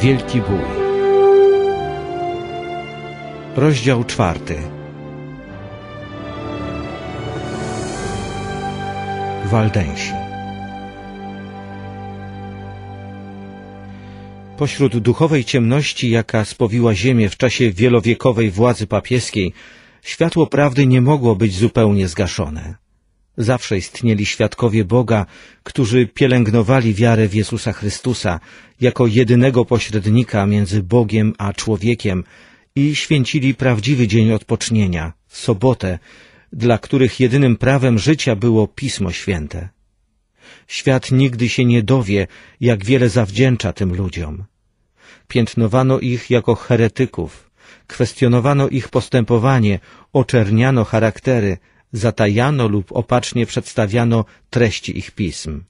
Wielki bój. Rozdział czwarty. Waldensi. Pośród duchowej ciemności, jaka spowiła ziemię w czasie wielowiekowej władzy papieskiej, światło prawdy nie mogło być zupełnie zgaszone. Zawsze istnieli świadkowie Boga, którzy pielęgnowali wiarę w Jezusa Chrystusa jako jedynego pośrednika między Bogiem a człowiekiem i święcili prawdziwy dzień odpocznienia, sobotę, dla których jedynym prawem życia było Pismo Święte. Świat nigdy się nie dowie, jak wiele zawdzięcza tym ludziom. Piętnowano ich jako heretyków, kwestionowano ich postępowanie, oczerniano charaktery, zatajano lub opacznie przedstawiano treści ich pism.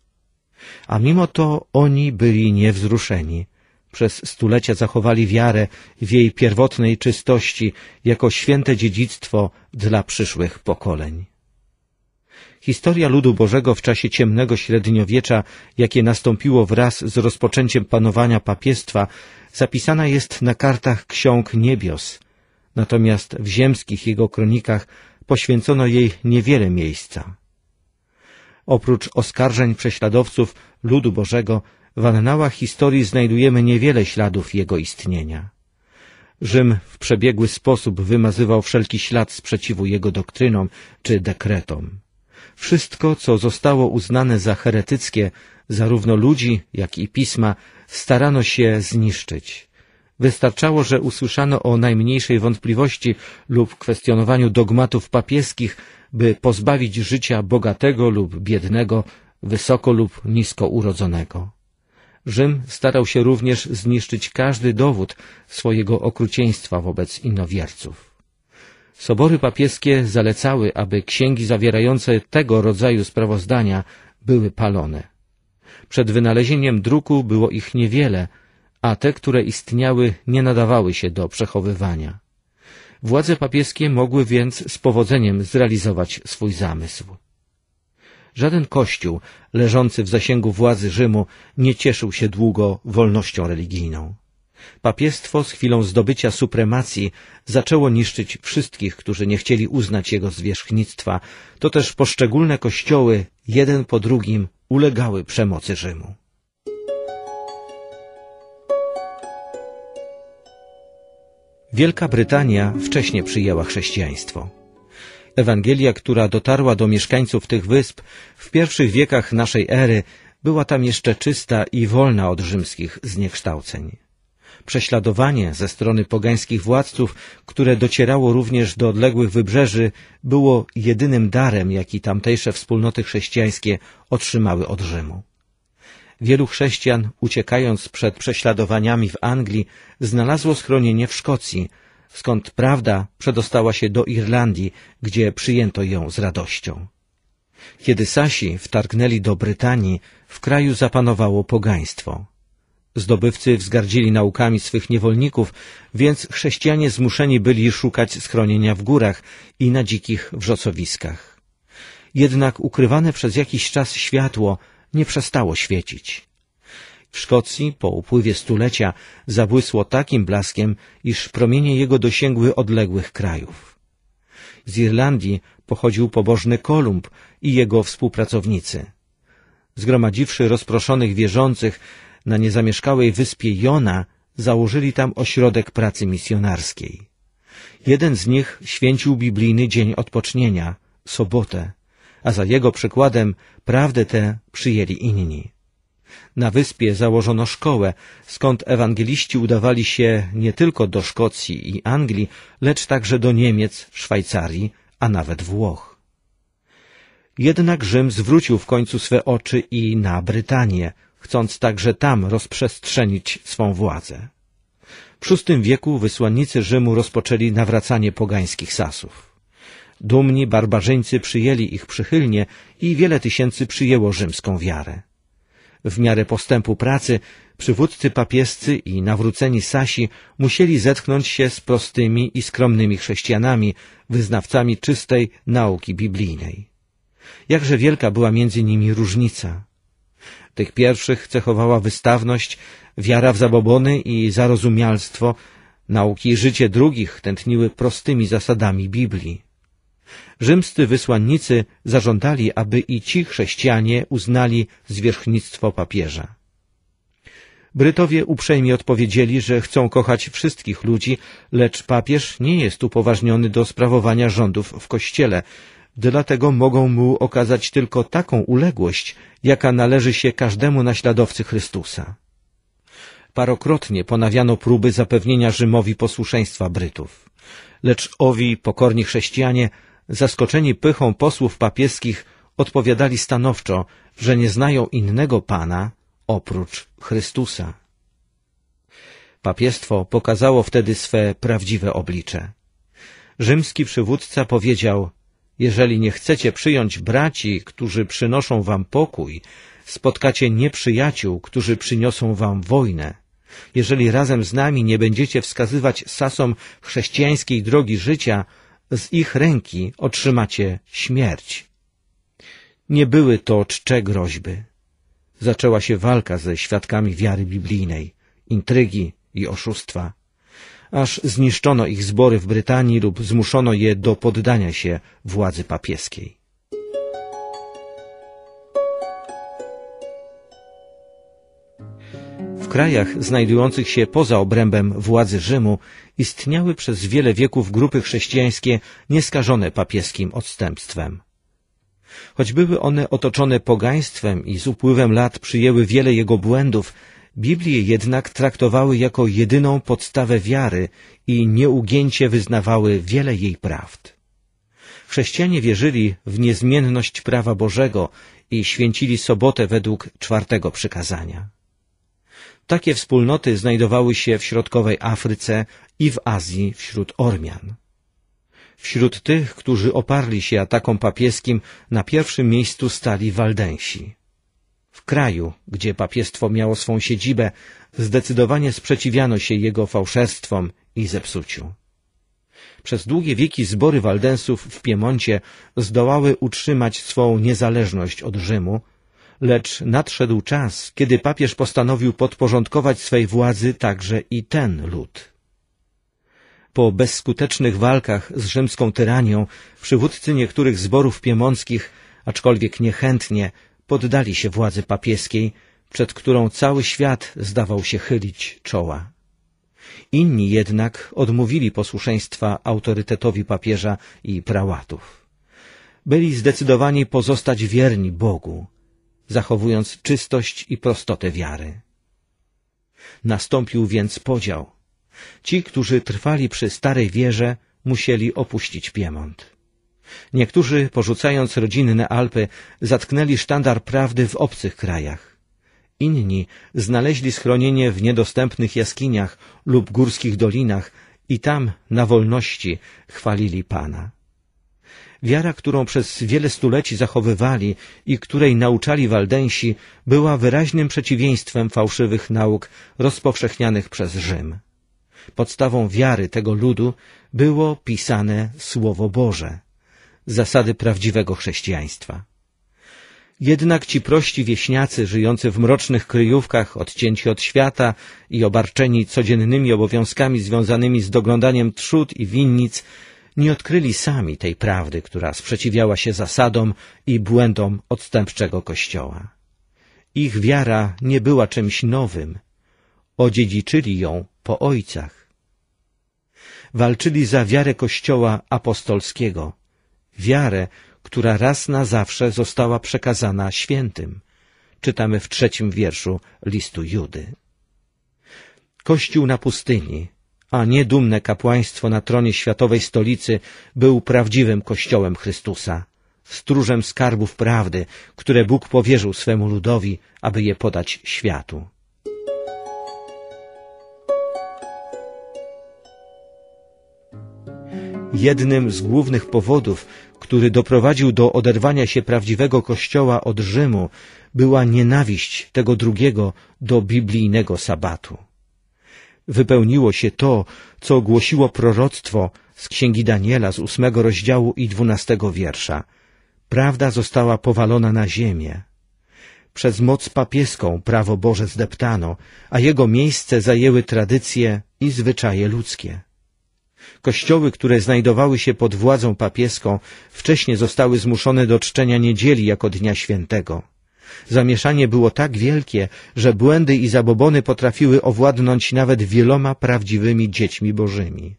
A mimo to oni byli niewzruszeni. Przez stulecia zachowali wiarę w jej pierwotnej czystości jako święte dziedzictwo dla przyszłych pokoleń. Historia ludu Bożego w czasie ciemnego średniowiecza, jakie nastąpiło wraz z rozpoczęciem panowania papiestwa, zapisana jest na kartach ksiąg niebios, natomiast w ziemskich jego kronikach poświęcono jej niewiele miejsca. Oprócz oskarżeń prześladowców ludu Bożego, w annałach historii znajdujemy niewiele śladów jego istnienia. Rzym w przebiegły sposób wymazywał wszelki ślad sprzeciwu jego doktrynom czy dekretom. Wszystko, co zostało uznane za heretyckie, zarówno ludzi, jak i pisma, starano się zniszczyć. Wystarczało, że usłyszano o najmniejszej wątpliwości lub kwestionowaniu dogmatów papieskich, by pozbawić życia bogatego lub biednego, wysoko lub nisko urodzonego. Rzym starał się również zniszczyć każdy dowód swojego okrucieństwa wobec innowierców. Sobory papieskie zalecały, aby księgi zawierające tego rodzaju sprawozdania były palone. Przed wynalezieniem druku było ich niewiele – a te, które istniały, nie nadawały się do przechowywania. Władze papieskie mogły więc z powodzeniem zrealizować swój zamysł. Żaden kościół leżący w zasięgu władzy Rzymu nie cieszył się długo wolnością religijną. Papiestwo z chwilą zdobycia supremacji zaczęło niszczyć wszystkich, którzy nie chcieli uznać jego zwierzchnictwa, to też poszczególne kościoły jeden po drugim ulegały przemocy Rzymu. Wielka Brytania wcześniej przyjęła chrześcijaństwo. Ewangelia, która dotarła do mieszkańców tych wysp w pierwszych wiekach naszej ery, była tam jeszcze czysta i wolna od rzymskich zniekształceń. Prześladowanie ze strony pogańskich władców, które docierało również do odległych wybrzeży, było jedynym darem, jaki tamtejsze wspólnoty chrześcijańskie otrzymały od Rzymu. Wielu chrześcijan, uciekając przed prześladowaniami w Anglii, znalazło schronienie w Szkocji, skąd prawda przedostała się do Irlandii, gdzie przyjęto ją z radością. Kiedy Sasi wtargnęli do Brytanii, w kraju zapanowało pogaństwo. Zdobywcy wzgardzili naukami swych niewolników, więc chrześcijanie zmuszeni byli szukać schronienia w górach i na dzikich wrzocowiskach. Jednak ukrywane przez jakiś czas światło nie przestało świecić. W Szkocji po upływie stulecia zabłysło takim blaskiem, iż promienie jego dosięgły odległych krajów. Z Irlandii pochodził pobożny Kolumb i jego współpracownicy. Zgromadziwszy rozproszonych wierzących na niezamieszkałej wyspie Jona, założyli tam ośrodek pracy misjonarskiej. Jeden z nich święcił biblijny dzień odpocznienia, sobotę, a za jego przykładem prawdę tę przyjęli inni. Na wyspie założono szkołę, skąd ewangeliści udawali się nie tylko do Szkocji i Anglii, lecz także do Niemiec, Szwajcarii, a nawet Włoch. Jednak Rzym zwrócił w końcu swe oczy i na Brytanię, chcąc także tam rozprzestrzenić swą władzę. W VI wieku wysłannicy Rzymu rozpoczęli nawracanie pogańskich Sasów. Dumni barbarzyńcy przyjęli ich przychylnie i wiele tysięcy przyjęło rzymską wiarę. W miarę postępu pracy przywódcy papiescy i nawróceni Sasi musieli zetknąć się z prostymi i skromnymi chrześcijanami, wyznawcami czystej nauki biblijnej. Jakże wielka była między nimi różnica. Tych pierwszych cechowała wystawność, wiara w zabobony i zarozumialstwo, nauki i życie drugich tętniły prostymi zasadami Biblii rzymscy wysłannicy zażądali, aby i ci chrześcijanie uznali zwierzchnictwo papieża. Brytowie uprzejmie odpowiedzieli, że chcą kochać wszystkich ludzi, lecz papież nie jest upoważniony do sprawowania rządów w kościele, dlatego mogą mu okazać tylko taką uległość, jaka należy się każdemu naśladowcy Chrystusa. Parokrotnie ponawiano próby zapewnienia Rzymowi posłuszeństwa Brytów, lecz owi pokorni chrześcijanie zaskoczeni pychą posłów papieskich, odpowiadali stanowczo, że nie znają innego Pana oprócz Chrystusa. Papiestwo pokazało wtedy swe prawdziwe oblicze. Rzymski przywódca powiedział, jeżeli nie chcecie przyjąć braci, którzy przynoszą wam pokój, spotkacie nieprzyjaciół, którzy przyniosą wam wojnę. Jeżeli razem z nami nie będziecie wskazywać sasom chrześcijańskiej drogi życia, z ich ręki otrzymacie śmierć. Nie były to czcze groźby. Zaczęła się walka ze świadkami wiary biblijnej, intrygi i oszustwa. Aż zniszczono ich zbory w Brytanii lub zmuszono je do poddania się władzy papieskiej. W krajach znajdujących się poza obrębem władzy Rzymu istniały przez wiele wieków grupy chrześcijańskie nieskażone papieskim odstępstwem. Choć były one otoczone pogaństwem i z upływem lat przyjęły wiele jego błędów, Biblię jednak traktowały jako jedyną podstawę wiary i nieugięcie wyznawały wiele jej prawd. Chrześcijanie wierzyli w niezmienność prawa Bożego i święcili sobotę według czwartego przykazania. Takie wspólnoty znajdowały się w środkowej Afryce i w Azji wśród Ormian. Wśród tych, którzy oparli się atakom papieskim, na pierwszym miejscu stali Waldensi. W kraju, gdzie papiestwo miało swą siedzibę, zdecydowanie sprzeciwiano się jego fałszerstwom i zepsuciu. Przez długie wieki zbory Waldensów w Piemoncie zdołały utrzymać swą niezależność od Rzymu, lecz nadszedł czas, kiedy papież postanowił podporządkować swej władzy także i ten lud. Po bezskutecznych walkach z rzymską tyranią, przywódcy niektórych zborów piemąckich, aczkolwiek niechętnie, poddali się władzy papieskiej, przed którą cały świat zdawał się chylić czoła. Inni jednak odmówili posłuszeństwa autorytetowi papieża i prałatów. Byli zdecydowani pozostać wierni Bogu, zachowując czystość i prostotę wiary. Nastąpił więc podział. Ci, którzy trwali przy starej wierze, musieli opuścić Piemont. Niektórzy, porzucając rodzinne Alpy, zatknęli sztandar prawdy w obcych krajach. Inni znaleźli schronienie w niedostępnych jaskiniach lub górskich dolinach i tam, na wolności, chwalili Pana. Wiara, którą przez wiele stuleci zachowywali i której nauczali Waldensi, była wyraźnym przeciwieństwem fałszywych nauk rozpowszechnianych przez Rzym. Podstawą wiary tego ludu było pisane Słowo Boże, zasady prawdziwego chrześcijaństwa. Jednak ci prości wieśniacy, żyjący w mrocznych kryjówkach, odcięci od świata i obarczeni codziennymi obowiązkami związanymi z doglądaniem trzód i winnic, nie odkryli sami tej prawdy, która sprzeciwiała się zasadom i błędom odstępczego Kościoła. Ich wiara nie była czymś nowym, odziedziczyli ją po ojcach. Walczyli za wiarę Kościoła apostolskiego, wiarę, która raz na zawsze została przekazana świętym. Czytamy w trzecim wierszu listu Judy. Kościół na pustyni a niedumne kapłaństwo na tronie światowej stolicy był prawdziwym kościołem Chrystusa, stróżem skarbów prawdy, które Bóg powierzył swemu ludowi, aby je podać światu. Jednym z głównych powodów, który doprowadził do oderwania się prawdziwego kościoła od Rzymu, była nienawiść tego drugiego do biblijnego sabatu wypełniło się to, co ogłosiło proroctwo z księgi Daniela z ósmego rozdziału i dwunastego wiersza. Prawda została powalona na ziemię. Przez moc papieską prawo Boże zdeptano, a jego miejsce zajęły tradycje i zwyczaje ludzkie. Kościoły, które znajdowały się pod władzą papieską, wcześniej zostały zmuszone do czczenia niedzieli jako dnia świętego. Zamieszanie było tak wielkie, że błędy i zabobony potrafiły owładnąć nawet wieloma prawdziwymi dziećmi bożymi.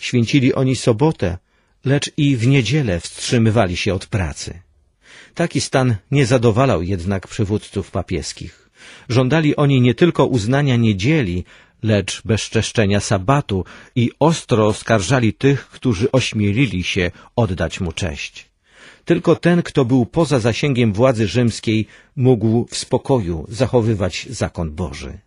Święcili oni sobotę, lecz i w niedzielę wstrzymywali się od pracy. Taki stan nie zadowalał jednak przywódców papieskich. Żądali oni nie tylko uznania niedzieli, lecz bezczeszczenia sabatu i ostro oskarżali tych, którzy ośmielili się oddać mu cześć. Tylko ten, kto był poza zasięgiem władzy rzymskiej, mógł w spokoju zachowywać zakon Boży.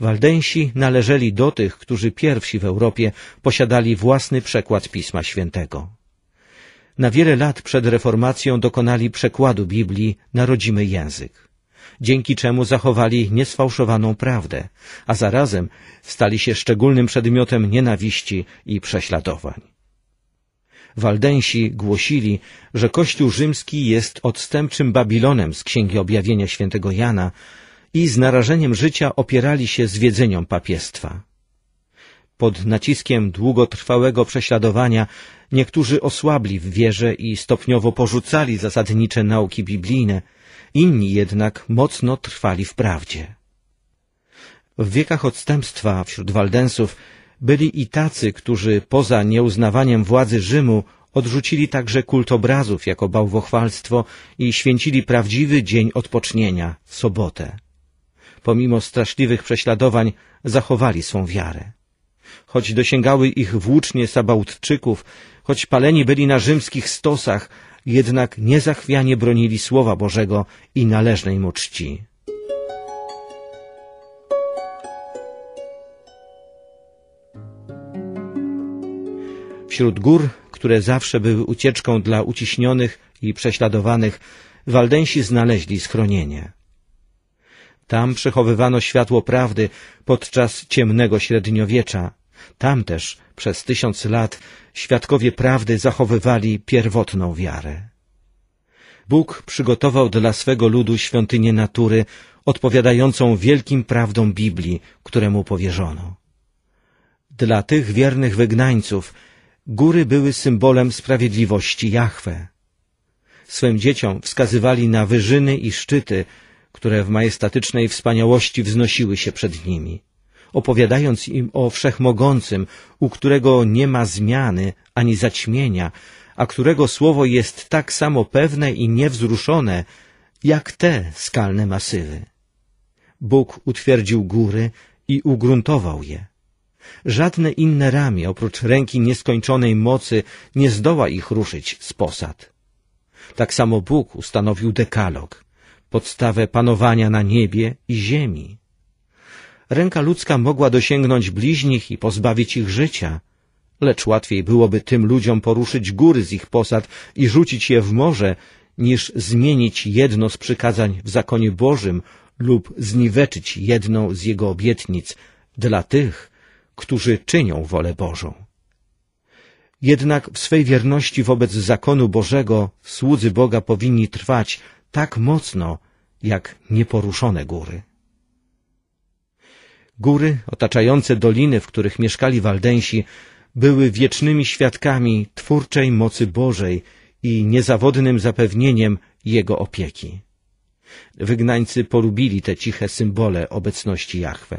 Waldensi należeli do tych, którzy pierwsi w Europie posiadali własny przekład Pisma Świętego. Na wiele lat przed reformacją dokonali przekładu Biblii na rodzimy język, dzięki czemu zachowali niesfałszowaną prawdę, a zarazem stali się szczególnym przedmiotem nienawiści i prześladowań. Waldensi głosili, że Kościół rzymski jest odstępczym Babilonem z Księgi Objawienia świętego Jana i z narażeniem życia opierali się zwiedzeniom papiestwa. Pod naciskiem długotrwałego prześladowania niektórzy osłabli w wierze i stopniowo porzucali zasadnicze nauki biblijne, inni jednak mocno trwali w prawdzie. W wiekach odstępstwa wśród Waldensów byli i tacy, którzy poza nieuznawaniem władzy Rzymu odrzucili także kult obrazów jako bałwochwalstwo i święcili prawdziwy dzień odpocznienia, sobotę. Pomimo straszliwych prześladowań zachowali swą wiarę. Choć dosięgały ich włócznie Sabautczyków, choć paleni byli na rzymskich stosach, jednak niezachwianie bronili Słowa Bożego i należnej mu czci. Wśród gór, które zawsze były ucieczką dla uciśnionych i prześladowanych, Waldensi znaleźli schronienie. Tam przechowywano światło prawdy podczas ciemnego średniowiecza. Tam też przez tysiąc lat świadkowie prawdy zachowywali pierwotną wiarę. Bóg przygotował dla swego ludu świątynię natury odpowiadającą wielkim prawdom Biblii, któremu powierzono. Dla tych wiernych wygnańców Góry były symbolem sprawiedliwości Jahwe. Swym dzieciom wskazywali na wyżyny i szczyty, które w majestatycznej wspaniałości wznosiły się przed nimi, opowiadając im o wszechmogącym, u którego nie ma zmiany ani zaćmienia, a którego słowo jest tak samo pewne i niewzruszone, jak te skalne masywy. Bóg utwierdził góry i ugruntował je. Żadne inne ramię oprócz ręki nieskończonej mocy nie zdoła ich ruszyć z posad. Tak samo Bóg ustanowił dekalog, podstawę panowania na niebie i ziemi. Ręka ludzka mogła dosięgnąć bliźnich i pozbawić ich życia, lecz łatwiej byłoby tym ludziom poruszyć góry z ich posad i rzucić je w morze, niż zmienić jedno z przykazań w zakonie Bożym lub zniweczyć jedną z jego obietnic dla tych, którzy czynią wolę Bożą. Jednak w swej wierności wobec zakonu Bożego słudzy Boga powinni trwać tak mocno, jak nieporuszone góry. Góry otaczające doliny, w których mieszkali Waldensi, były wiecznymi świadkami twórczej mocy Bożej i niezawodnym zapewnieniem Jego opieki. Wygnańcy polubili te ciche symbole obecności Jahwe.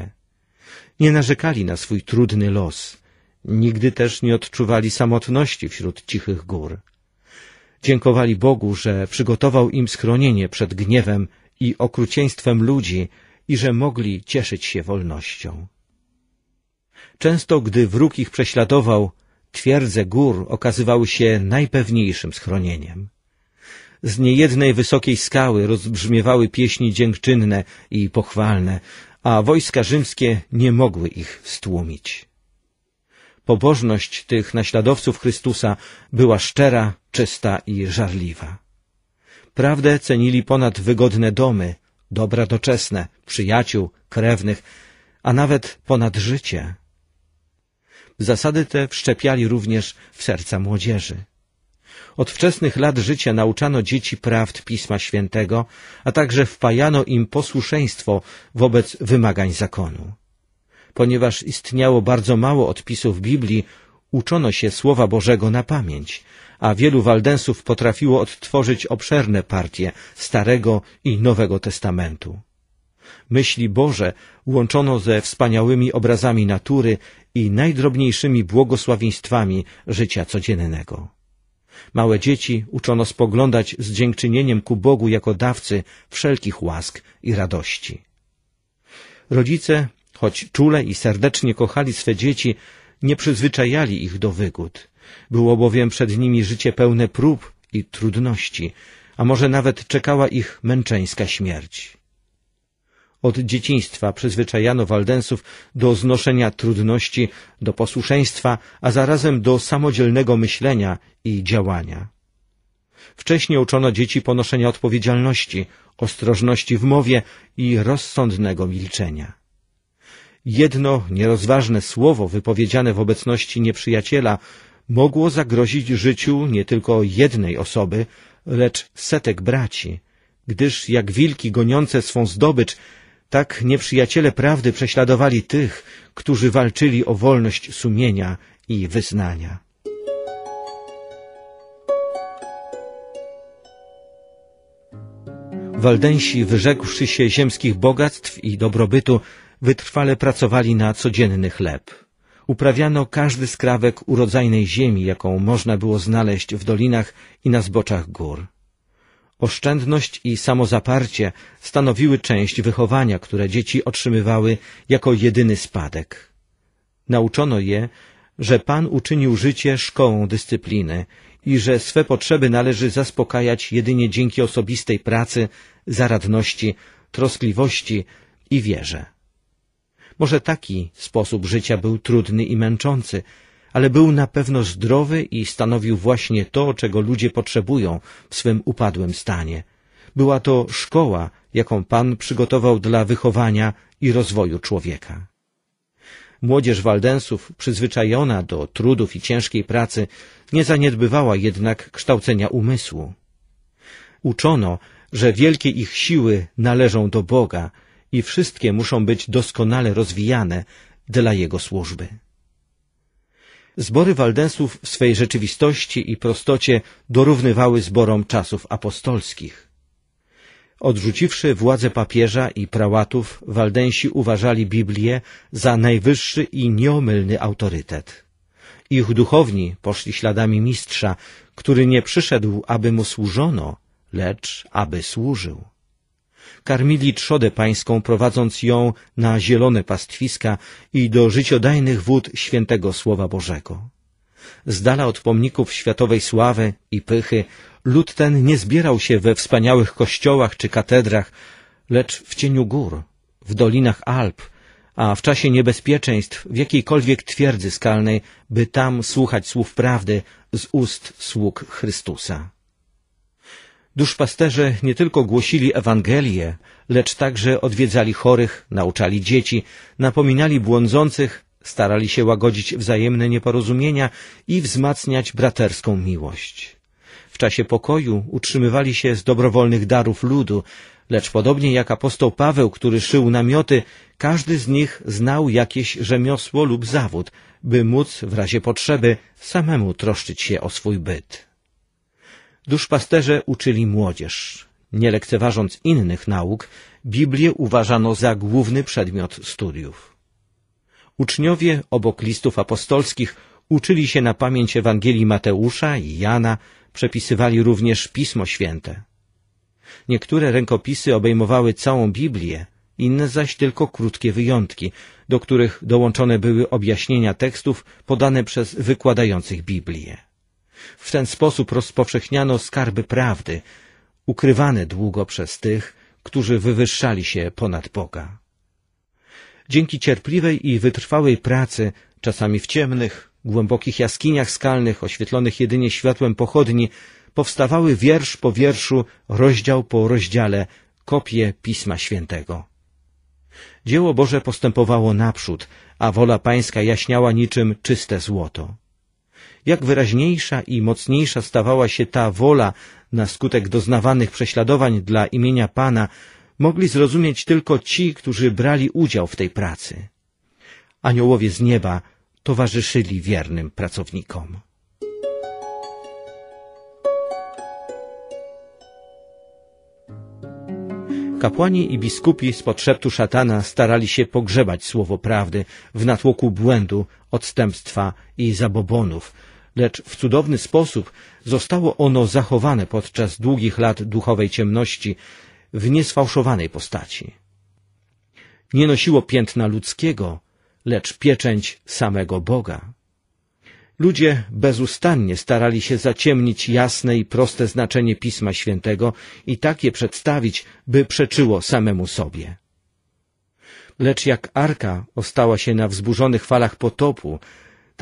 Nie narzekali na swój trudny los. Nigdy też nie odczuwali samotności wśród cichych gór. Dziękowali Bogu, że przygotował im schronienie przed gniewem i okrucieństwem ludzi i że mogli cieszyć się wolnością. Często, gdy wróg ich prześladował, twierdze gór okazywały się najpewniejszym schronieniem. Z niejednej wysokiej skały rozbrzmiewały pieśni dziękczynne i pochwalne, a wojska rzymskie nie mogły ich stłumić. Pobożność tych naśladowców Chrystusa była szczera, czysta i żarliwa. Prawdę cenili ponad wygodne domy, dobra doczesne, przyjaciół, krewnych, a nawet ponad życie. Zasady te wszczepiali również w serca młodzieży. Od wczesnych lat życia nauczano dzieci prawd Pisma Świętego, a także wpajano im posłuszeństwo wobec wymagań zakonu. Ponieważ istniało bardzo mało odpisów Biblii, uczono się Słowa Bożego na pamięć, a wielu Waldensów potrafiło odtworzyć obszerne partie Starego i Nowego Testamentu. Myśli Boże łączono ze wspaniałymi obrazami natury i najdrobniejszymi błogosławieństwami życia codziennego. Małe dzieci uczono spoglądać z dziękczynieniem ku Bogu jako dawcy wszelkich łask i radości. Rodzice, choć czule i serdecznie kochali swe dzieci, nie przyzwyczajali ich do wygód. Było bowiem przed nimi życie pełne prób i trudności, a może nawet czekała ich męczeńska śmierć. Od dzieciństwa przyzwyczajano Waldensów do znoszenia trudności, do posłuszeństwa, a zarazem do samodzielnego myślenia i działania. Wcześniej uczono dzieci ponoszenia odpowiedzialności, ostrożności w mowie i rozsądnego milczenia. Jedno nierozważne słowo wypowiedziane w obecności nieprzyjaciela mogło zagrozić życiu nie tylko jednej osoby, lecz setek braci, gdyż jak wilki goniące swą zdobycz tak nieprzyjaciele prawdy prześladowali tych, którzy walczyli o wolność sumienia i wyznania. Waldensi, wyrzekłszy się ziemskich bogactw i dobrobytu, wytrwale pracowali na codzienny chleb. Uprawiano każdy skrawek urodzajnej ziemi, jaką można było znaleźć w dolinach i na zboczach gór. Oszczędność i samozaparcie stanowiły część wychowania, które dzieci otrzymywały jako jedyny spadek. Nauczono je, że Pan uczynił życie szkołą dyscypliny i że swe potrzeby należy zaspokajać jedynie dzięki osobistej pracy, zaradności, troskliwości i wierze. Może taki sposób życia był trudny i męczący, ale był na pewno zdrowy i stanowił właśnie to, czego ludzie potrzebują w swym upadłym stanie. Była to szkoła, jaką Pan przygotował dla wychowania i rozwoju człowieka. Młodzież Waldensów, przyzwyczajona do trudów i ciężkiej pracy, nie zaniedbywała jednak kształcenia umysłu. Uczono, że wielkie ich siły należą do Boga i wszystkie muszą być doskonale rozwijane dla Jego służby. Zbory Waldensów w swej rzeczywistości i prostocie dorównywały zborom czasów apostolskich. Odrzuciwszy władzę papieża i prałatów, Waldensi uważali Biblię za najwyższy i nieomylny autorytet. Ich duchowni poszli śladami mistrza, który nie przyszedł, aby mu służono, lecz aby służył karmili trzodę pańską, prowadząc ją na zielone pastwiska i do życiodajnych wód świętego Słowa Bożego. Z dala od pomników światowej sławy i pychy, lud ten nie zbierał się we wspaniałych kościołach czy katedrach, lecz w cieniu gór, w dolinach Alp, a w czasie niebezpieczeństw w jakiejkolwiek twierdzy skalnej, by tam słuchać słów prawdy z ust sług Chrystusa. Duszpasterze nie tylko głosili Ewangelię, lecz także odwiedzali chorych, nauczali dzieci, napominali błądzących, starali się łagodzić wzajemne nieporozumienia i wzmacniać braterską miłość. W czasie pokoju utrzymywali się z dobrowolnych darów ludu, lecz podobnie jak apostoł Paweł, który szył namioty, każdy z nich znał jakieś rzemiosło lub zawód, by móc w razie potrzeby samemu troszczyć się o swój byt. Duszpasterze uczyli młodzież. Nie lekceważąc innych nauk, Biblię uważano za główny przedmiot studiów. Uczniowie obok listów apostolskich uczyli się na pamięć Ewangelii Mateusza i Jana, przepisywali również Pismo Święte. Niektóre rękopisy obejmowały całą Biblię, inne zaś tylko krótkie wyjątki, do których dołączone były objaśnienia tekstów podane przez wykładających Biblię. W ten sposób rozpowszechniano skarby prawdy, ukrywane długo przez tych, którzy wywyższali się ponad Boga. Dzięki cierpliwej i wytrwałej pracy, czasami w ciemnych, głębokich jaskiniach skalnych, oświetlonych jedynie światłem pochodni, powstawały wiersz po wierszu, rozdział po rozdziale, kopie Pisma Świętego. Dzieło Boże postępowało naprzód, a wola Pańska jaśniała niczym czyste złoto jak wyraźniejsza i mocniejsza stawała się ta wola na skutek doznawanych prześladowań dla imienia Pana, mogli zrozumieć tylko ci, którzy brali udział w tej pracy. Aniołowie z nieba towarzyszyli wiernym pracownikom. Kapłani i biskupi z podszeptu szatana starali się pogrzebać słowo prawdy w natłoku błędu, odstępstwa i zabobonów, lecz w cudowny sposób zostało ono zachowane podczas długich lat duchowej ciemności w niesfałszowanej postaci. Nie nosiło piętna ludzkiego, lecz pieczęć samego Boga. Ludzie bezustannie starali się zaciemnić jasne i proste znaczenie Pisma Świętego i tak je przedstawić, by przeczyło samemu sobie. Lecz jak arka ostała się na wzburzonych falach potopu,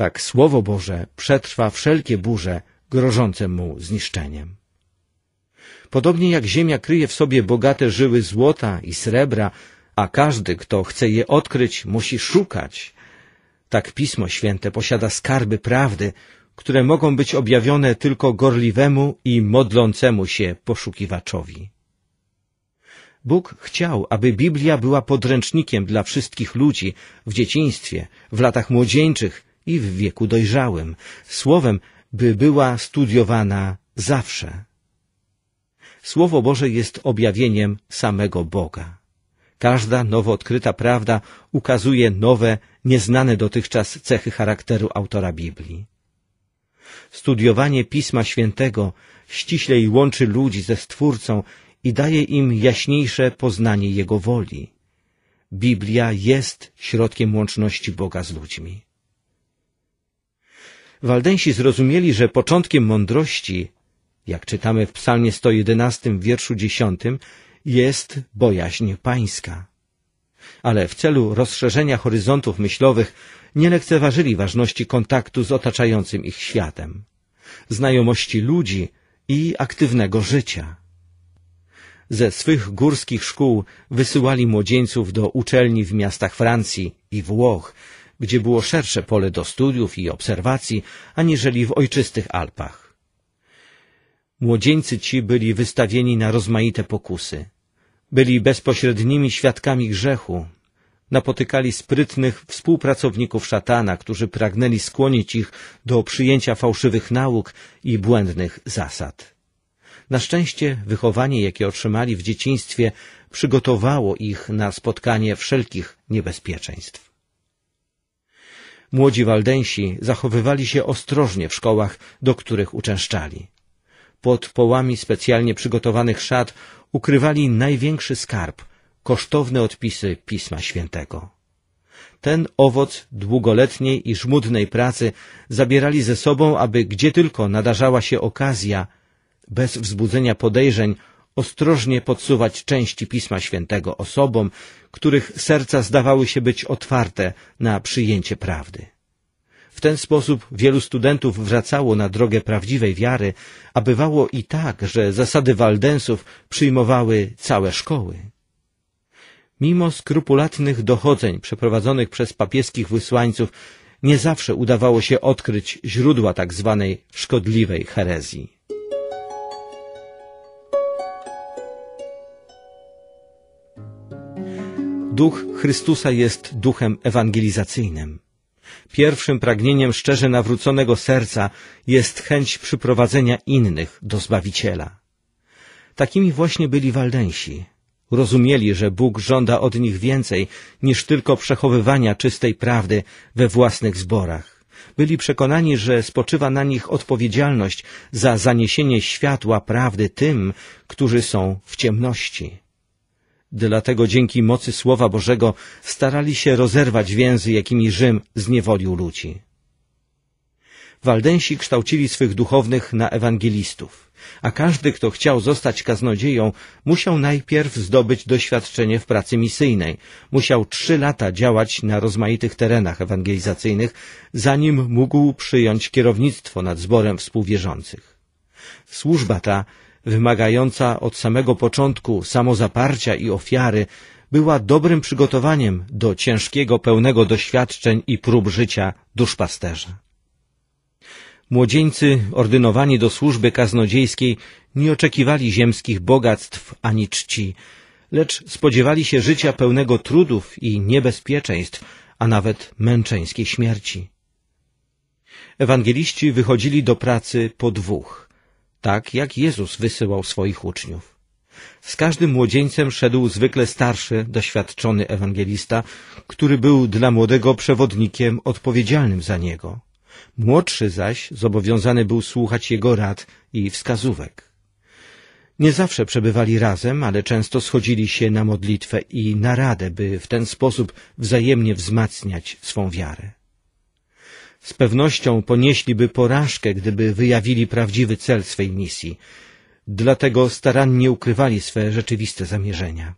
tak Słowo Boże przetrwa wszelkie burze grożące mu zniszczeniem. Podobnie jak ziemia kryje w sobie bogate żyły złota i srebra, a każdy, kto chce je odkryć, musi szukać, tak Pismo Święte posiada skarby prawdy, które mogą być objawione tylko gorliwemu i modlącemu się poszukiwaczowi. Bóg chciał, aby Biblia była podręcznikiem dla wszystkich ludzi w dzieciństwie, w latach młodzieńczych, i w wieku dojrzałym, słowem, by była studiowana zawsze. Słowo Boże jest objawieniem samego Boga. Każda nowo odkryta prawda ukazuje nowe, nieznane dotychczas cechy charakteru autora Biblii. Studiowanie Pisma Świętego ściślej łączy ludzi ze Stwórcą i daje im jaśniejsze poznanie Jego woli. Biblia jest środkiem łączności Boga z ludźmi. Waldensi zrozumieli, że początkiem mądrości, jak czytamy w psalmie 111 w wierszu 10, jest bojaźń pańska. Ale w celu rozszerzenia horyzontów myślowych nie lekceważyli ważności kontaktu z otaczającym ich światem, znajomości ludzi i aktywnego życia ze swych górskich szkół wysyłali młodzieńców do uczelni w miastach Francji i Włoch, gdzie było szersze pole do studiów i obserwacji, aniżeli w ojczystych Alpach. Młodzieńcy ci byli wystawieni na rozmaite pokusy. Byli bezpośrednimi świadkami grzechu, napotykali sprytnych współpracowników szatana, którzy pragnęli skłonić ich do przyjęcia fałszywych nauk i błędnych zasad. Na szczęście wychowanie, jakie otrzymali w dzieciństwie, przygotowało ich na spotkanie wszelkich niebezpieczeństw. Młodzi Waldensi zachowywali się ostrożnie w szkołach, do których uczęszczali. Pod połami specjalnie przygotowanych szat ukrywali największy skarb, kosztowne odpisy Pisma Świętego. Ten owoc długoletniej i żmudnej pracy zabierali ze sobą, aby gdzie tylko nadarzała się okazja, bez wzbudzenia podejrzeń ostrożnie podsuwać części Pisma Świętego osobom, których serca zdawały się być otwarte na przyjęcie prawdy. W ten sposób wielu studentów wracało na drogę prawdziwej wiary, a bywało i tak, że zasady Waldensów przyjmowały całe szkoły. Mimo skrupulatnych dochodzeń przeprowadzonych przez papieskich wysłańców, nie zawsze udawało się odkryć źródła tak zwanej szkodliwej herezji. duch Chrystusa jest duchem ewangelizacyjnym. Pierwszym pragnieniem szczerze nawróconego serca jest chęć przyprowadzenia innych do Zbawiciela. Takimi właśnie byli Waldensi. Rozumieli, że Bóg żąda od nich więcej niż tylko przechowywania czystej prawdy we własnych zborach. Byli przekonani, że spoczywa na nich odpowiedzialność za zaniesienie światła prawdy tym, którzy są w ciemności. Dlatego dzięki mocy Słowa Bożego starali się rozerwać więzy, jakimi Rzym zniewolił ludzi. Waldensi kształcili swych duchownych na ewangelistów, a każdy, kto chciał zostać kaznodzieją, musiał najpierw zdobyć doświadczenie w pracy misyjnej. Musiał trzy lata działać na rozmaitych terenach ewangelizacyjnych, zanim mógł przyjąć kierownictwo nad zborem współwierzących. Służba ta wymagająca od samego początku samozaparcia i ofiary, była dobrym przygotowaniem do ciężkiego, pełnego doświadczeń i prób życia duszpasterza. Młodzieńcy ordynowani do służby kaznodziejskiej nie oczekiwali ziemskich bogactw ani czci, lecz spodziewali się życia pełnego trudów i niebezpieczeństw, a nawet męczeńskiej śmierci. Ewangeliści wychodzili do pracy po dwóch – tak jak Jezus wysyłał swoich uczniów. Z każdym młodzieńcem szedł zwykle starszy, doświadczony ewangelista, który był dla młodego przewodnikiem odpowiedzialnym za niego. Młodszy zaś zobowiązany był słuchać jego rad i wskazówek. Nie zawsze przebywali razem, ale często schodzili się na modlitwę i na radę, by w ten sposób wzajemnie wzmacniać swą wiarę. Z pewnością ponieśliby porażkę, gdyby wyjawili prawdziwy cel swej misji. Dlatego starannie ukrywali swe rzeczywiste zamierzenia.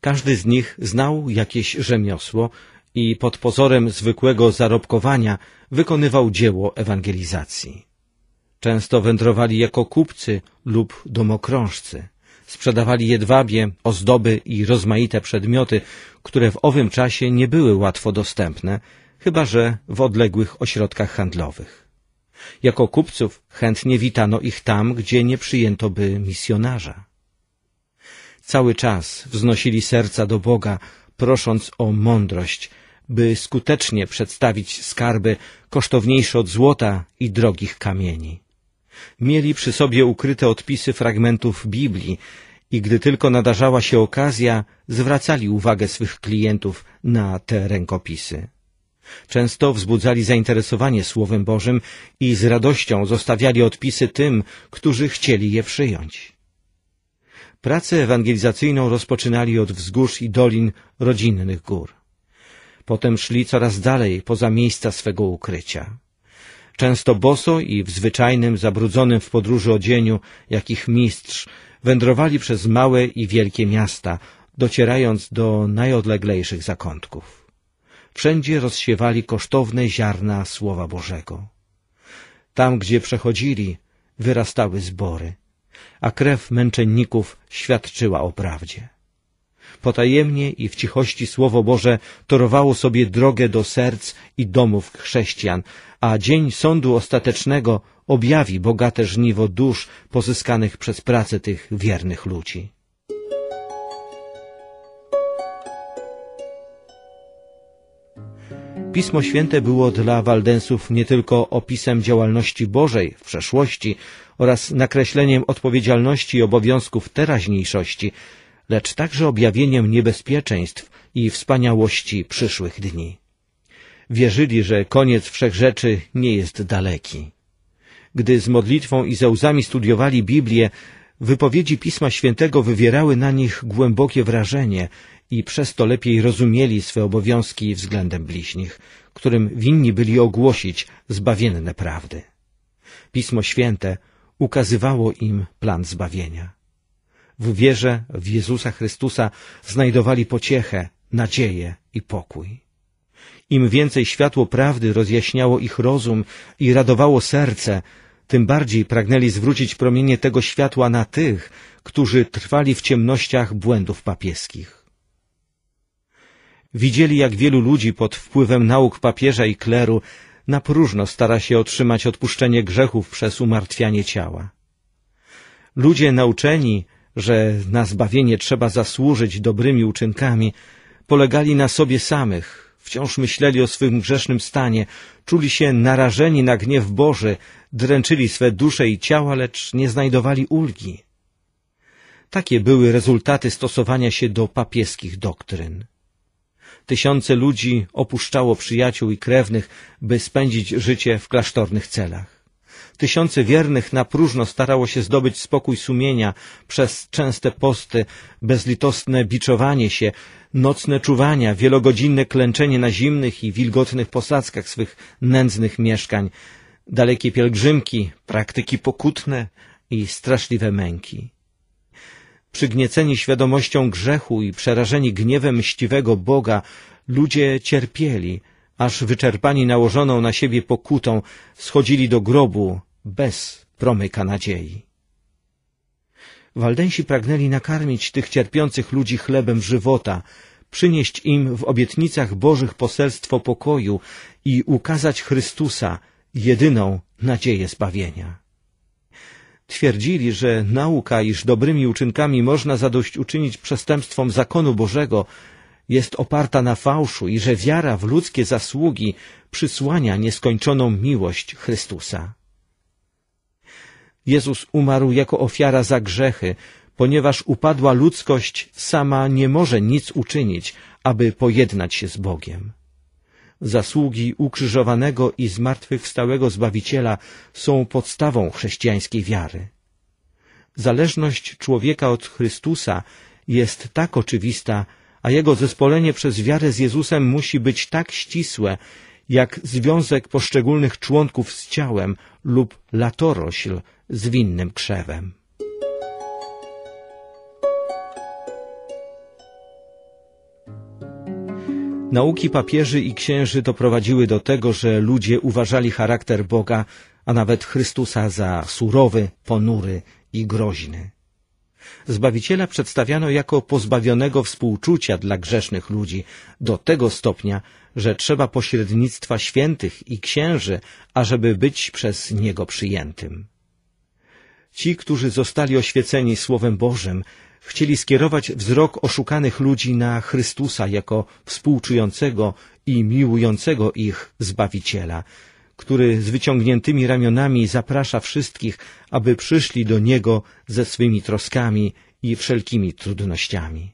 Każdy z nich znał jakieś rzemiosło i pod pozorem zwykłego zarobkowania wykonywał dzieło ewangelizacji. Często wędrowali jako kupcy lub domokrążcy. Sprzedawali jedwabie, ozdoby i rozmaite przedmioty, które w owym czasie nie były łatwo dostępne, chyba że w odległych ośrodkach handlowych. Jako kupców chętnie witano ich tam, gdzie nie przyjęto by misjonarza. Cały czas wznosili serca do Boga, prosząc o mądrość, by skutecznie przedstawić skarby kosztowniejsze od złota i drogich kamieni. Mieli przy sobie ukryte odpisy fragmentów Biblii i gdy tylko nadarzała się okazja, zwracali uwagę swych klientów na te rękopisy. Często wzbudzali zainteresowanie Słowem Bożym i z radością zostawiali odpisy tym, którzy chcieli je przyjąć. Pracę ewangelizacyjną rozpoczynali od wzgórz i dolin rodzinnych gór. Potem szli coraz dalej poza miejsca swego ukrycia. Często boso i w zwyczajnym, zabrudzonym w podróży odzieniu, jakich mistrz, wędrowali przez małe i wielkie miasta, docierając do najodleglejszych zakątków. Wszędzie rozsiewali kosztowne ziarna Słowa Bożego. Tam, gdzie przechodzili, wyrastały zbory, a krew męczenników świadczyła o prawdzie. Potajemnie i w cichości Słowo Boże torowało sobie drogę do serc i domów chrześcijan, a dzień sądu ostatecznego objawi bogate żniwo dusz pozyskanych przez pracę tych wiernych ludzi. Pismo Święte było dla Waldensów nie tylko opisem działalności Bożej w przeszłości oraz nakreśleniem odpowiedzialności i obowiązków teraźniejszości, lecz także objawieniem niebezpieczeństw i wspaniałości przyszłych dni. Wierzyli, że koniec wszechrzeczy nie jest daleki. Gdy z modlitwą i ze łzami studiowali Biblię, Wypowiedzi Pisma Świętego wywierały na nich głębokie wrażenie i przez to lepiej rozumieli swe obowiązki względem bliźnich, którym winni byli ogłosić zbawienne prawdy. Pismo Święte ukazywało im plan zbawienia. W wierze w Jezusa Chrystusa znajdowali pociechę, nadzieję i pokój. Im więcej światło prawdy rozjaśniało ich rozum i radowało serce, tym bardziej pragnęli zwrócić promienie tego światła na tych, którzy trwali w ciemnościach błędów papieskich. Widzieli, jak wielu ludzi pod wpływem nauk papieża i kleru na próżno stara się otrzymać odpuszczenie grzechów przez umartwianie ciała. Ludzie nauczeni, że na zbawienie trzeba zasłużyć dobrymi uczynkami, polegali na sobie samych, wciąż myśleli o swym grzesznym stanie, czuli się narażeni na gniew Boży, dręczyli swe dusze i ciała, lecz nie znajdowali ulgi. Takie były rezultaty stosowania się do papieskich doktryn. Tysiące ludzi opuszczało przyjaciół i krewnych, by spędzić życie w klasztornych celach. Tysiące wiernych na próżno starało się zdobyć spokój sumienia przez częste posty, bezlitosne biczowanie się, nocne czuwania, wielogodzinne klęczenie na zimnych i wilgotnych posadzkach swych nędznych mieszkań, dalekie pielgrzymki, praktyki pokutne i straszliwe męki. Przygnieceni świadomością grzechu i przerażeni gniewem mściwego Boga, ludzie cierpieli, aż wyczerpani nałożoną na siebie pokutą, schodzili do grobu bez promyka nadziei. Waldensi pragnęli nakarmić tych cierpiących ludzi chlebem żywota, przynieść im w obietnicach Bożych poselstwo pokoju i ukazać Chrystusa, jedyną nadzieję zbawienia. Twierdzili, że nauka, iż dobrymi uczynkami można zadośćuczynić przestępstwom zakonu Bożego, jest oparta na fałszu i że wiara w ludzkie zasługi przysłania nieskończoną miłość Chrystusa. Jezus umarł jako ofiara za grzechy, ponieważ upadła ludzkość sama nie może nic uczynić, aby pojednać się z Bogiem. Zasługi ukrzyżowanego i zmartwychwstałego Zbawiciela są podstawą chrześcijańskiej wiary. Zależność człowieka od Chrystusa jest tak oczywista, a jego zespolenie przez wiarę z Jezusem musi być tak ścisłe, jak związek poszczególnych członków z ciałem lub latorośl z winnym krzewem. Nauki papieży i księży doprowadziły do tego, że ludzie uważali charakter Boga, a nawet Chrystusa za surowy, ponury i groźny. Zbawiciela przedstawiano jako pozbawionego współczucia dla grzesznych ludzi do tego stopnia, że trzeba pośrednictwa świętych i księży, ażeby być przez niego przyjętym. Ci, którzy zostali oświeceni Słowem Bożym, Chcieli skierować wzrok oszukanych ludzi na Chrystusa jako współczującego i miłującego ich Zbawiciela, który z wyciągniętymi ramionami zaprasza wszystkich, aby przyszli do Niego ze swymi troskami i wszelkimi trudnościami.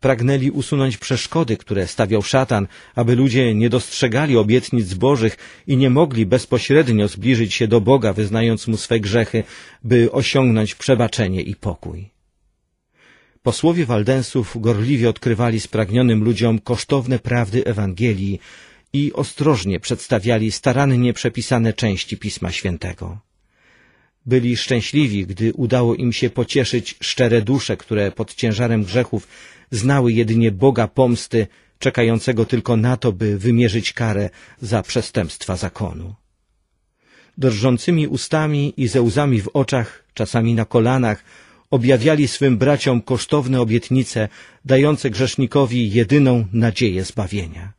Pragnęli usunąć przeszkody, które stawiał szatan, aby ludzie nie dostrzegali obietnic Bożych i nie mogli bezpośrednio zbliżyć się do Boga, wyznając Mu swe grzechy, by osiągnąć przebaczenie i pokój. Posłowie Waldensów gorliwie odkrywali spragnionym ludziom kosztowne prawdy Ewangelii i ostrożnie przedstawiali starannie przepisane części Pisma Świętego. Byli szczęśliwi, gdy udało im się pocieszyć szczere dusze, które pod ciężarem grzechów znały jedynie Boga pomsty, czekającego tylko na to, by wymierzyć karę za przestępstwa zakonu. Drżącymi ustami i ze łzami w oczach, czasami na kolanach, objawiali swym braciom kosztowne obietnice, dające grzesznikowi jedyną nadzieję zbawienia.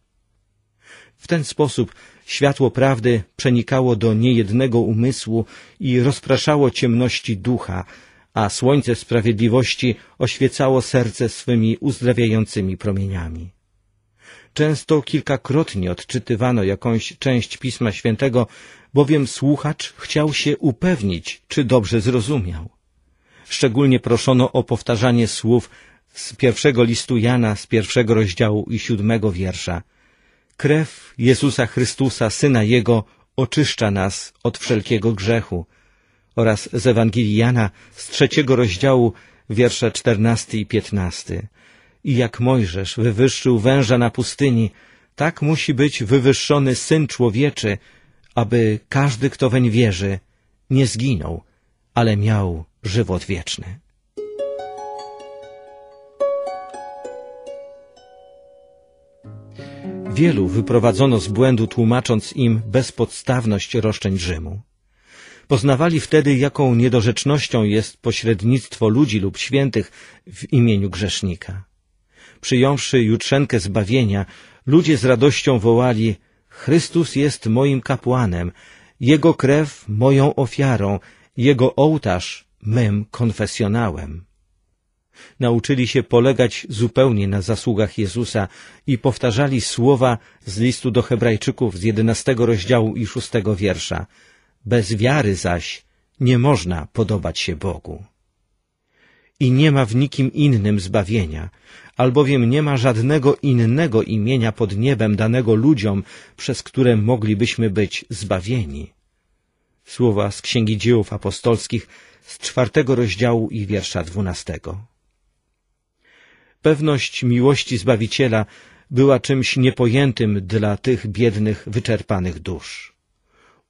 W ten sposób światło prawdy przenikało do niejednego umysłu i rozpraszało ciemności ducha, a słońce sprawiedliwości oświecało serce swymi uzdrawiającymi promieniami. Często kilkakrotnie odczytywano jakąś część Pisma Świętego, bowiem słuchacz chciał się upewnić, czy dobrze zrozumiał. Szczególnie proszono o powtarzanie słów z pierwszego listu Jana, z pierwszego rozdziału i siódmego wiersza. Krew Jezusa Chrystusa, Syna Jego, oczyszcza nas od wszelkiego grzechu. Oraz z Ewangelii Jana, z trzeciego rozdziału, wiersze czternasty i piętnasty. I jak Mojżesz wywyższył węża na pustyni, tak musi być wywyższony Syn Człowieczy, aby każdy, kto weń wierzy, nie zginął, ale miał żywot wieczny. Wielu wyprowadzono z błędu, tłumacząc im bezpodstawność roszczeń Rzymu. Poznawali wtedy, jaką niedorzecznością jest pośrednictwo ludzi lub świętych w imieniu grzesznika. Przyjąwszy jutrzenkę zbawienia, ludzie z radością wołali Chrystus jest moim kapłanem, Jego krew moją ofiarą, Jego ołtarz mym konfesjonałem. Nauczyli się polegać zupełnie na zasługach Jezusa i powtarzali słowa z listu do Hebrajczyków z jedenastego rozdziału i szóstego wiersza. Bez wiary zaś nie można podobać się Bogu. I nie ma w nikim innym zbawienia, albowiem nie ma żadnego innego imienia pod niebem danego ludziom, przez które moglibyśmy być zbawieni. Słowa z Księgi Dziełów Apostolskich z czwartego rozdziału i wiersza dwunastego. Pewność miłości Zbawiciela była czymś niepojętym dla tych biednych, wyczerpanych dusz.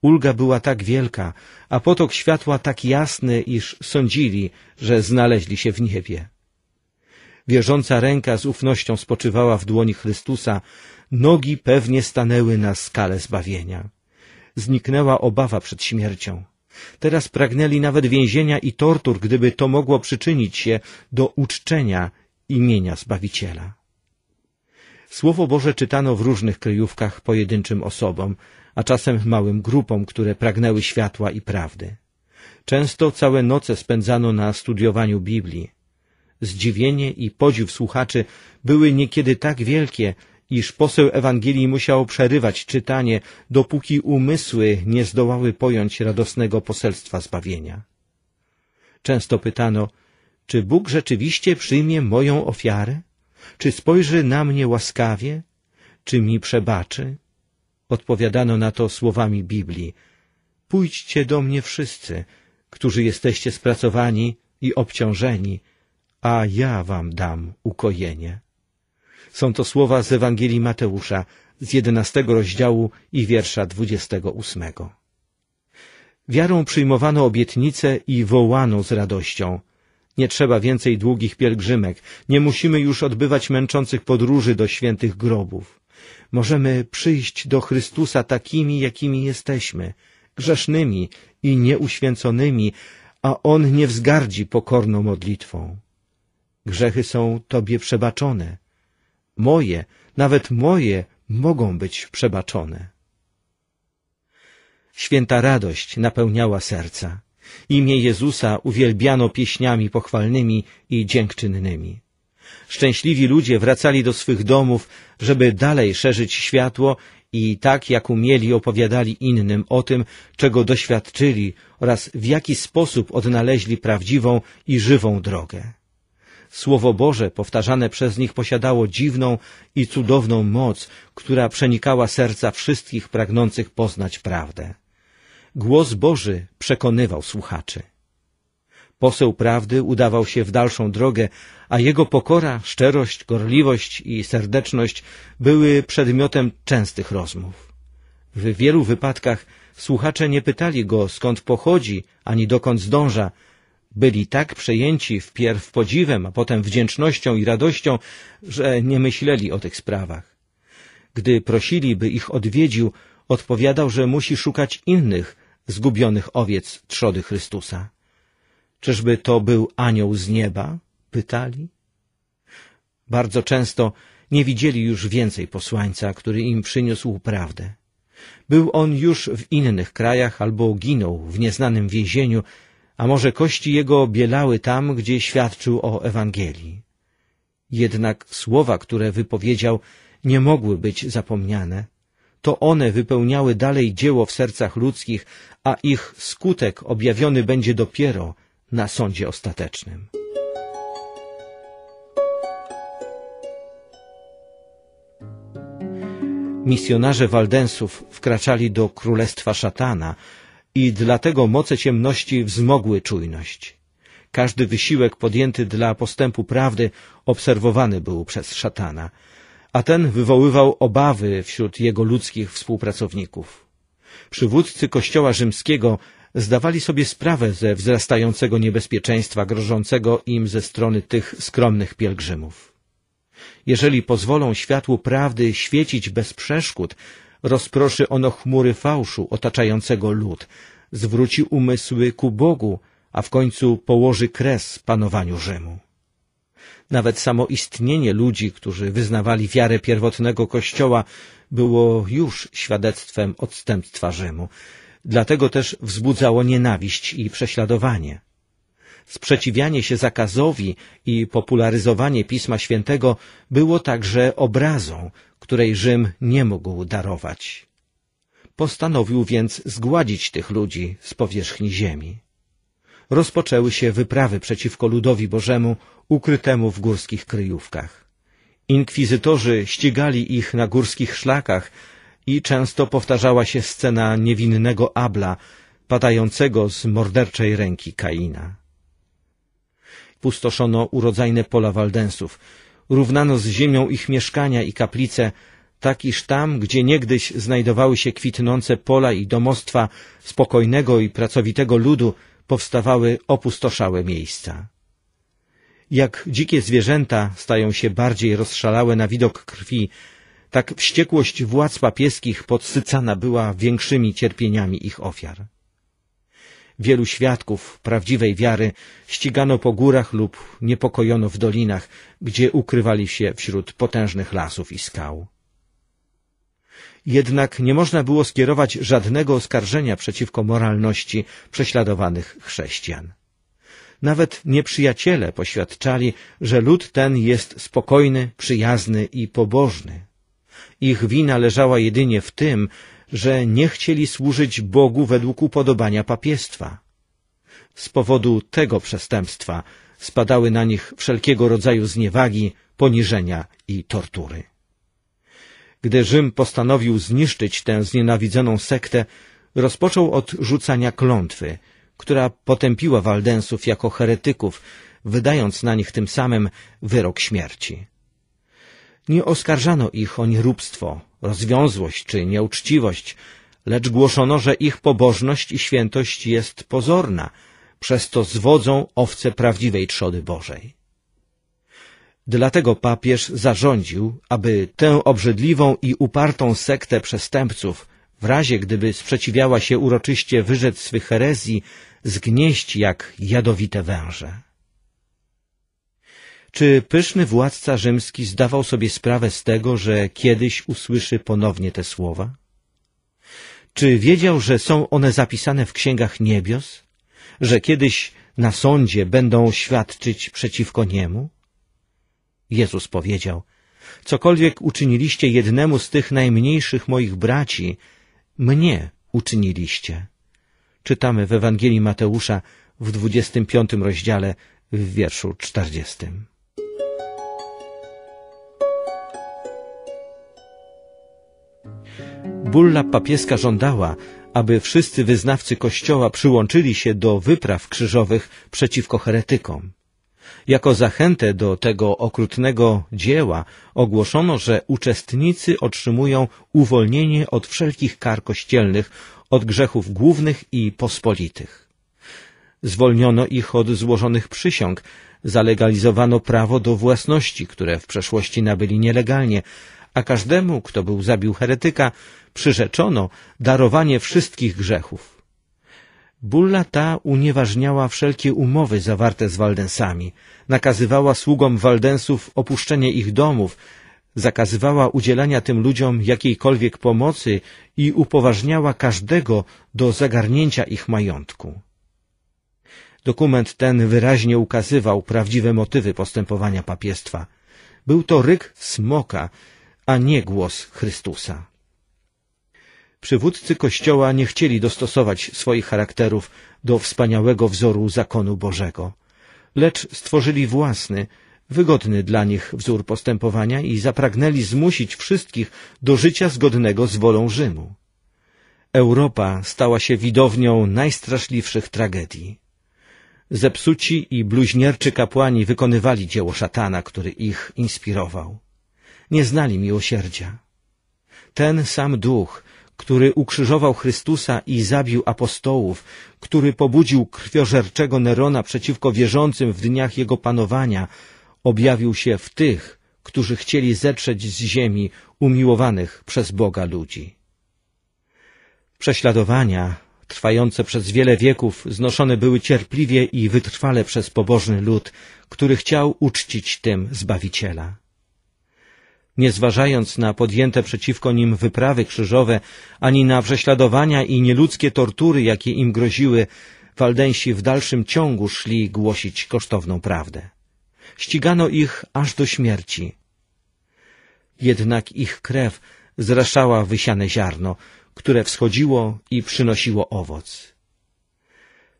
Ulga była tak wielka, a potok światła tak jasny, iż sądzili, że znaleźli się w niebie. Wierząca ręka z ufnością spoczywała w dłoni Chrystusa, nogi pewnie stanęły na skale zbawienia. Zniknęła obawa przed śmiercią. Teraz pragnęli nawet więzienia i tortur, gdyby to mogło przyczynić się do uczczenia imienia Zbawiciela. Słowo Boże czytano w różnych kryjówkach pojedynczym osobom, a czasem małym grupom, które pragnęły światła i prawdy. Często całe noce spędzano na studiowaniu Biblii. Zdziwienie i podziw słuchaczy były niekiedy tak wielkie, iż poseł Ewangelii musiał przerywać czytanie, dopóki umysły nie zdołały pojąć radosnego poselstwa zbawienia. Często pytano, czy Bóg rzeczywiście przyjmie moją ofiarę? Czy spojrzy na mnie łaskawie? Czy mi przebaczy? Odpowiadano na to słowami Biblii. Pójdźcie do mnie wszyscy, którzy jesteście spracowani i obciążeni, a ja wam dam ukojenie. Są to słowa z Ewangelii Mateusza z jedenastego rozdziału i wiersza dwudziestego ósmego. Wiarą przyjmowano obietnice i wołano z radością. Nie trzeba więcej długich pielgrzymek, nie musimy już odbywać męczących podróży do świętych grobów. Możemy przyjść do Chrystusa takimi, jakimi jesteśmy, grzesznymi i nieuświęconymi, a On nie wzgardzi pokorną modlitwą. Grzechy są Tobie przebaczone, Moje, nawet moje, mogą być przebaczone. Święta radość napełniała serca. Imię Jezusa uwielbiano pieśniami pochwalnymi i dziękczynnymi. Szczęśliwi ludzie wracali do swych domów, żeby dalej szerzyć światło i tak jak umieli opowiadali innym o tym, czego doświadczyli oraz w jaki sposób odnaleźli prawdziwą i żywą drogę. Słowo Boże powtarzane przez nich posiadało dziwną i cudowną moc, która przenikała serca wszystkich pragnących poznać prawdę. Głos Boży przekonywał słuchaczy. Poseł prawdy udawał się w dalszą drogę, a jego pokora, szczerość, gorliwość i serdeczność były przedmiotem częstych rozmów. W wielu wypadkach słuchacze nie pytali go, skąd pochodzi, ani dokąd zdąża, byli tak przejęci wpierw podziwem, a potem wdzięcznością i radością, że nie myśleli o tych sprawach. Gdy prosili, by ich odwiedził, odpowiadał, że musi szukać innych, zgubionych owiec trzody Chrystusa. Czyżby to był anioł z nieba? pytali. Bardzo często nie widzieli już więcej posłańca, który im przyniósł prawdę. Był on już w innych krajach albo ginął w nieznanym więzieniu a może kości jego bielały tam, gdzie świadczył o Ewangelii. Jednak słowa, które wypowiedział, nie mogły być zapomniane. To one wypełniały dalej dzieło w sercach ludzkich, a ich skutek objawiony będzie dopiero na sądzie ostatecznym. Misjonarze Waldensów wkraczali do królestwa szatana, i dlatego moce ciemności wzmogły czujność. Każdy wysiłek podjęty dla postępu prawdy obserwowany był przez szatana, a ten wywoływał obawy wśród jego ludzkich współpracowników. Przywódcy Kościoła Rzymskiego zdawali sobie sprawę ze wzrastającego niebezpieczeństwa grożącego im ze strony tych skromnych pielgrzymów. Jeżeli pozwolą światłu prawdy świecić bez przeszkód, Rozproszy ono chmury fałszu otaczającego lud, zwróci umysły ku Bogu, a w końcu położy kres panowaniu Rzymu. Nawet samo istnienie ludzi, którzy wyznawali wiarę pierwotnego Kościoła, było już świadectwem odstępstwa Rzymu. Dlatego też wzbudzało nienawiść i prześladowanie. Sprzeciwianie się zakazowi i popularyzowanie Pisma Świętego było także obrazą, której Rzym nie mógł darować. Postanowił więc zgładzić tych ludzi z powierzchni ziemi. Rozpoczęły się wyprawy przeciwko ludowi Bożemu ukrytemu w górskich kryjówkach. Inkwizytorzy ścigali ich na górskich szlakach i często powtarzała się scena niewinnego Abla, padającego z morderczej ręki Kaina. Pustoszono urodzajne pola Waldensów, równano z ziemią ich mieszkania i kaplice, tak iż tam, gdzie niegdyś znajdowały się kwitnące pola i domostwa spokojnego i pracowitego ludu, powstawały opustoszałe miejsca. Jak dzikie zwierzęta stają się bardziej rozszalałe na widok krwi, tak wściekłość władz papieskich podsycana była większymi cierpieniami ich ofiar. Wielu świadków prawdziwej wiary ścigano po górach lub niepokojono w dolinach, gdzie ukrywali się wśród potężnych lasów i skał. Jednak nie można było skierować żadnego oskarżenia przeciwko moralności prześladowanych chrześcijan. Nawet nieprzyjaciele poświadczali, że lud ten jest spokojny, przyjazny i pobożny. Ich wina leżała jedynie w tym, że nie chcieli służyć Bogu według upodobania papiestwa. Z powodu tego przestępstwa spadały na nich wszelkiego rodzaju zniewagi, poniżenia i tortury. Gdy Rzym postanowił zniszczyć tę znienawidzoną sektę, rozpoczął od rzucania klątwy, która potępiła Waldensów jako heretyków, wydając na nich tym samym wyrok śmierci. Nie oskarżano ich o nieróbstwo, rozwiązłość czy nieuczciwość, lecz głoszono, że ich pobożność i świętość jest pozorna, przez to zwodzą owce prawdziwej trzody Bożej. Dlatego papież zarządził, aby tę obrzydliwą i upartą sektę przestępców, w razie gdyby sprzeciwiała się uroczyście wyrzec swych herezji, zgnieść jak jadowite węże. Czy pyszny władca rzymski zdawał sobie sprawę z tego, że kiedyś usłyszy ponownie te słowa? Czy wiedział, że są one zapisane w księgach niebios, że kiedyś na sądzie będą świadczyć przeciwko niemu? Jezus powiedział, cokolwiek uczyniliście jednemu z tych najmniejszych moich braci, mnie uczyniliście. Czytamy w Ewangelii Mateusza w 25 rozdziale w wierszu 40. Bulla papieska żądała, aby wszyscy wyznawcy Kościoła przyłączyli się do wypraw krzyżowych przeciwko heretykom. Jako zachętę do tego okrutnego dzieła ogłoszono, że uczestnicy otrzymują uwolnienie od wszelkich kar kościelnych, od grzechów głównych i pospolitych. Zwolniono ich od złożonych przysiąg, zalegalizowano prawo do własności, które w przeszłości nabyli nielegalnie, a każdemu, kto był zabił heretyka, przyrzeczono darowanie wszystkich grzechów. Bulla ta unieważniała wszelkie umowy zawarte z Waldensami, nakazywała sługom Waldensów opuszczenie ich domów, zakazywała udzielania tym ludziom jakiejkolwiek pomocy i upoważniała każdego do zagarnięcia ich majątku. Dokument ten wyraźnie ukazywał prawdziwe motywy postępowania papiestwa. Był to ryk smoka, a nie głos Chrystusa. Przywódcy Kościoła nie chcieli dostosować swoich charakterów do wspaniałego wzoru zakonu Bożego, lecz stworzyli własny, wygodny dla nich wzór postępowania i zapragnęli zmusić wszystkich do życia zgodnego z wolą Rzymu. Europa stała się widownią najstraszliwszych tragedii. Zepsuci i bluźnierczy kapłani wykonywali dzieło szatana, który ich inspirował nie znali miłosierdzia. Ten sam duch, który ukrzyżował Chrystusa i zabił apostołów, który pobudził krwiożerczego Nerona przeciwko wierzącym w dniach jego panowania, objawił się w tych, którzy chcieli zetrzeć z ziemi umiłowanych przez Boga ludzi. Prześladowania, trwające przez wiele wieków, znoszone były cierpliwie i wytrwale przez pobożny lud, który chciał uczcić tym Zbawiciela nie zważając na podjęte przeciwko nim wyprawy krzyżowe, ani na prześladowania i nieludzkie tortury, jakie im groziły, Waldensi w dalszym ciągu szli głosić kosztowną prawdę. Ścigano ich aż do śmierci. Jednak ich krew zraszała wysiane ziarno, które wschodziło i przynosiło owoc.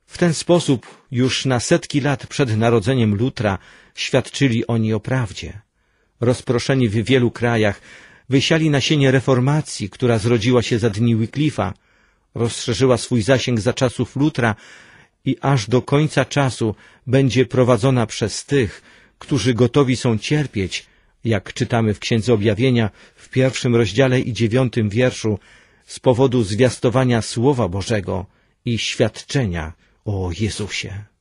W ten sposób już na setki lat przed narodzeniem Lutra świadczyli oni o prawdzie rozproszeni w wielu krajach, wysiali nasienie reformacji, która zrodziła się za dni Wycliffe'a, rozszerzyła swój zasięg za czasów Lutra i aż do końca czasu będzie prowadzona przez tych, którzy gotowi są cierpieć, jak czytamy w Księdze Objawienia w pierwszym rozdziale i dziewiątym wierszu, z powodu zwiastowania Słowa Bożego i świadczenia o Jezusie.